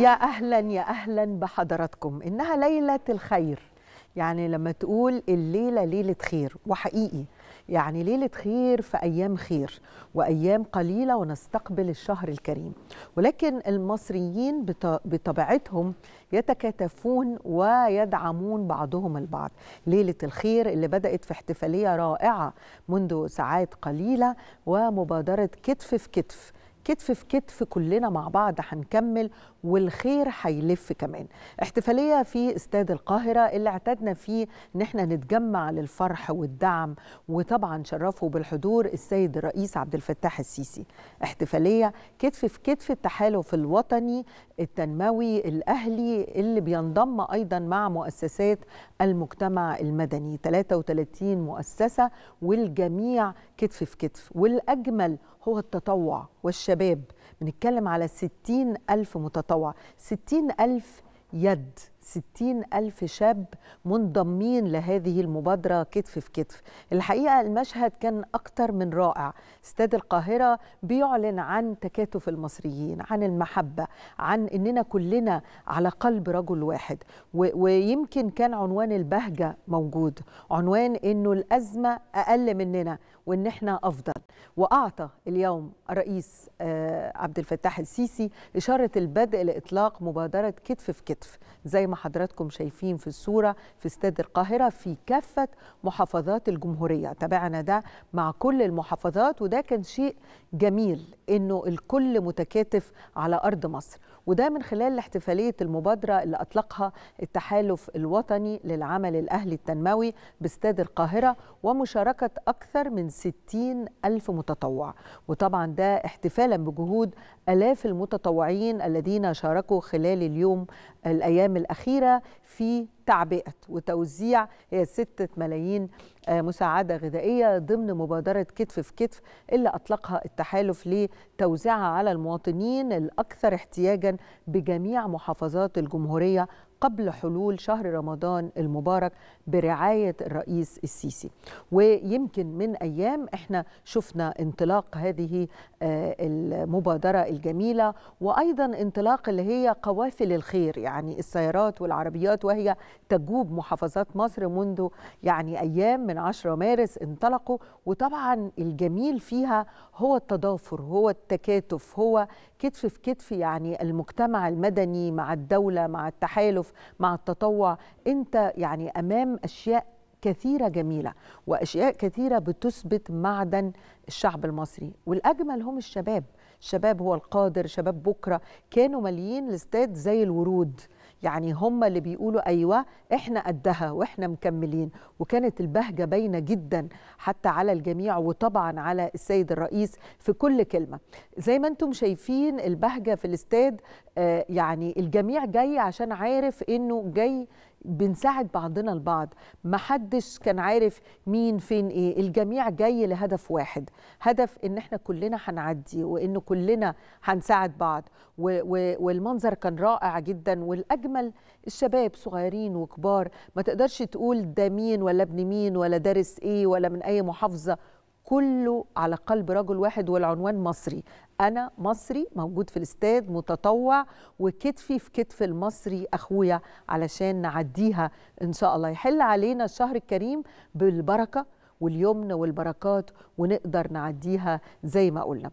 يا أهلا يا أهلا بحضراتكم إنها ليلة الخير يعني لما تقول الليلة ليلة خير وحقيقي يعني ليلة خير في أيام خير وأيام قليلة ونستقبل الشهر الكريم ولكن المصريين بطبيعتهم يتكاتفون ويدعمون بعضهم البعض ليلة الخير اللي بدأت في احتفالية رائعة منذ ساعات قليلة ومبادرة كتف في كتف كتف في كتف كلنا مع بعض هنكمل والخير هيلف كمان احتفاليه في استاد القاهره اللي اعتدنا فيه ان احنا نتجمع للفرح والدعم وطبعا شرفه بالحضور السيد الرئيس عبد الفتاح السيسي احتفاليه كتف في كتف التحالف الوطني التنموي الاهلي اللي بينضم ايضا مع مؤسسات المجتمع المدني 33 مؤسسه والجميع كتف في كتف والاجمل هو التطوع والش الشباب بنتكلم على ستين ألف متطوع ستين ألف يد ستين ألف شاب منضمين لهذه المبادرة كتف في كتف الحقيقة المشهد كان أكتر من رائع استاد القاهرة بيعلن عن تكاتف المصريين عن المحبة عن أننا كلنا على قلب رجل واحد ويمكن كان عنوان البهجة موجود عنوان أنه الأزمة أقل مننا وان احنا افضل واعطى اليوم الرئيس آه، عبد الفتاح السيسي اشاره البدء لاطلاق مبادره كتف في كتف زي ما حضراتكم شايفين في الصورة في استاد القاهرة في كافة محافظات الجمهورية تابعنا ده مع كل المحافظات وده كان شيء جميل انه الكل متكاتف على ارض مصر وده من خلال احتفاليه المبادره اللي اطلقها التحالف الوطني للعمل الاهلي التنموي باستاد القاهره ومشاركه اكثر من 60 الف متطوع وطبعا ده احتفالا بجهود الاف المتطوعين الذين شاركوا خلال اليوم الايام الاخيره الأخيرة في تعبئة وتوزيع هي ستة ملايين آه، مساعدة غذائية ضمن مبادرة كتف في كتف اللي أطلقها التحالف لتوزيعها على المواطنين الأكثر احتياجا بجميع محافظات الجمهورية قبل حلول شهر رمضان المبارك برعاية الرئيس السيسي ويمكن من أيام احنا شفنا انطلاق هذه آه، المبادرة الجميلة وأيضا انطلاق اللي هي قوافل الخير يعني السيارات والعربيات وهي تجوب محافظات مصر منذ يعني أيام من 10 مارس انطلقوا وطبعا الجميل فيها هو التضافر هو التكاتف هو كتف في كتف يعني المجتمع المدني مع الدولة مع التحالف مع التطوع أنت يعني أمام أشياء كثيرة جميلة وأشياء كثيرة بتثبت معدن الشعب المصري والأجمل هم الشباب الشباب هو القادر شباب بكرة كانوا ماليين الاستاد زي الورود يعني هم اللي بيقولوا أيوة إحنا قدها وإحنا مكملين وكانت البهجة باينة جدا حتى على الجميع وطبعا على السيد الرئيس في كل كلمة زي ما أنتم شايفين البهجة في الاستاد آه، يعني الجميع جاي عشان عارف إنه جاي بنساعد بعضنا البعض حدش كان عارف مين فين ايه الجميع جاي لهدف واحد هدف ان احنا كلنا هنعدي وان كلنا هنساعد بعض و و والمنظر كان رائع جدا والاجمل الشباب صغيرين وكبار ما تقدرش تقول ده مين ولا ابن مين ولا دارس ايه ولا من اي محافظه كله على قلب رجل واحد والعنوان مصري أنا مصري موجود في الاستاد متطوع وكتفي في كتف المصري أخويا علشان نعديها إن شاء الله يحل علينا الشهر الكريم بالبركة واليمن والبركات ونقدر نعديها زي ما قلنا